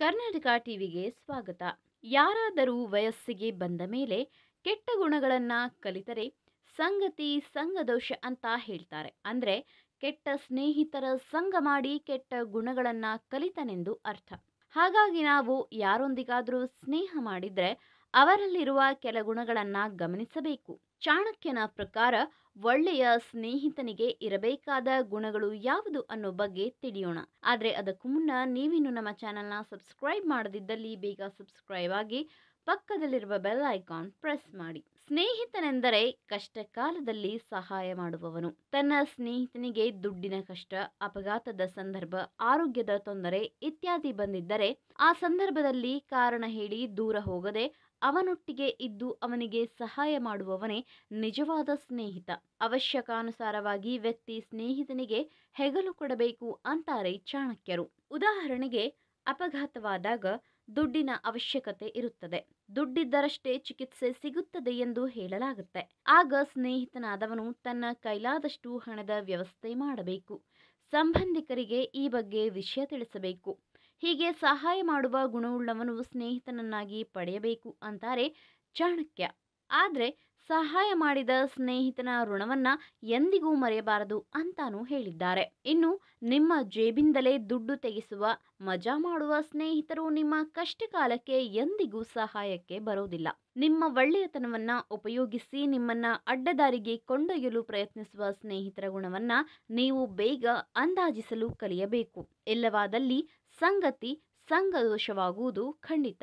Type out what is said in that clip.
ಕರ್ನಾಟಕ ಟಿವಿಗೆ ಸ್ವಾಗತ ಯಾರಾದರೂ ವಯಸ್ಸಿಗೆ ಬಂದ ಮೇಲೆ ಕೆಟ್ಟ ಗುಣಗಳನ್ನು ಕಲಿತರೆ ಸಂಗತಿ ಸಂಘದೋಷ ಅಂತ ಹೇಳ್ತಾರೆ ಅಂದರೆ ಕೆಟ್ಟ ಸ್ನೇಹಿತರ ಸಂಘ ಮಾಡಿ ಕೆಟ್ಟ ಗುಣಗಳನ್ನು ಕಲಿತನೆಂದು ಅರ್ಥ ಹಾಗಾಗಿ ನಾವು ಯಾರೊಂದಿಗಾದರೂ ಸ್ನೇಹ ಮಾಡಿದರೆ ಅವರಲ್ಲಿರುವ ಕೆಲ ಗುಣಗಳನ್ನು ಗಮನಿಸಬೇಕು ಚಾಣಕ್ಯನ ಪ್ರಕಾರ ಒಳ್ಳೆಯ ಸ್ನೇಹಿತನಿಗೆ ಇರಬೇಕಾದ ಗುಣಗಳು ಯಾವುದು ಅನ್ನೋ ಬಗ್ಗೆ ತಿಳಿಯೋಣ ಆದರೆ ಅದಕ್ಕೂ ಮುನ್ನ ನೀವಿನ್ನು ನಮ್ಮ ಚಾನೆಲ್ನ ಸಬ್ಸ್ಕ್ರೈಬ್ ಮಾಡದಿದ್ದಲ್ಲಿ ಬೇಗ ಸಬ್ಸ್ಕ್ರೈಬ್ ಆಗಿ ಪಕ್ಕದಲ್ಲಿರುವ ಬೆಲ್ ಐಕಾನ್ ಪ್ರೆಸ್ ಮಾಡಿ ಸ್ನೇಹಿತನೆಂದರೆ ಕಷ್ಟ ಕಾಲದಲ್ಲಿ ಸಹಾಯ ಮಾಡುವವನು ತನ್ನ ಸ್ನೇಹಿತನಿಗೆ ದುಡ್ಡಿನ ಕಷ್ಟ ಅಪಘಾತದ ಸಂದರ್ಭ ಆರೋಗ್ಯದ ತೊಂದರೆ ಇತ್ಯಾದಿ ಬಂದಿದ್ದರೆ ಆ ಸಂದರ್ಭದಲ್ಲಿ ಕಾರಣ ಹೇಳಿ ದೂರ ಹೋಗದೆ ಅವನೊಟ್ಟಿಗೆ ಇದ್ದು ಅವನಿಗೆ ಸಹಾಯ ಮಾಡುವವನೇ ನಿಜವಾದ ಸ್ನೇಹಿತ ಅವಶ್ಯಕಾನುಸಾರವಾಗಿ ವ್ಯಕ್ತಿ ಸ್ನೇಹಿತನಿಗೆ ಹೆಗಲು ಕೊಡಬೇಕು ಅಂತಾರೆ ಚಾಣಕ್ಯರು ಉದಾಹರಣೆಗೆ ಅಪಘಾತವಾದಾಗ ದುಡ್ಡಿನ ಅವಶ್ಯಕತೆ ಇರುತ್ತದೆ ದುಡ್ಡಿದ್ದರಷ್ಟೇ ಚಿಕಿತ್ಸೆ ಸಿಗುತ್ತದೆ ಎಂದು ಹೇಳಲಾಗುತ್ತೆ ಆಗ ಸ್ನೇಹಿತನಾದವನು ತನ್ನ ಕೈಲಾದಷ್ಟು ಹಣದ ವ್ಯವಸ್ಥೆ ಮಾಡಬೇಕು ಸಂಬಂಧಿಕರಿಗೆ ಈ ಬಗ್ಗೆ ವಿಷಯ ತಿಳಿಸಬೇಕು ಹೀಗೆ ಸಹಾಯ ಮಾಡುವ ಗುಣವುಳ್ಳವನು ಸ್ನೇಹಿತನನ್ನಾಗಿ ಪಡೆಯಬೇಕು ಅಂತಾರೆ ಚಾಣಕ್ಯ ಆದರೆ ಸಹಾಯ ಮಾಡಿದ ಸ್ನೇಹಿತನ ಋಣವನ್ನ ಎಂದಿಗೂ ಮರೆಯಬಾರದು ಅಂತಾನೂ ಹೇಳಿದ್ದಾರೆ ಇನ್ನು ನಿಮ್ಮ ಜೇಬಿಂದಲೇ ದುಡ್ಡು ತೆಗೆಸುವ ಮಜಾ ಮಾಡುವ ಸ್ನೇಹಿತರು ನಿಮ್ಮ ಕಷ್ಟ ಕಾಲಕ್ಕೆ ಎಂದಿಗೂ ಸಹಾಯಕ್ಕೆ ಬರೋದಿಲ್ಲ ನಿಮ್ಮ ಒಳ್ಳೆಯತನವನ್ನ ಉಪಯೋಗಿಸಿ ನಿಮ್ಮನ್ನ ಅಡ್ಡದಾರಿಗೆ ಕೊಂಡೊಯ್ಯಲು ಪ್ರಯತ್ನಿಸುವ ಸ್ನೇಹಿತರ ಗುಣವನ್ನ ನೀವು ಬೇಗ ಅಂದಾಜಿಸಲು ಕಲಿಯಬೇಕು ಇಲ್ಲವಾದಲ್ಲಿ ಸಂಗತಿ ಸಂಗದೋಷವಾಗುವುದು ಖಂಡಿತ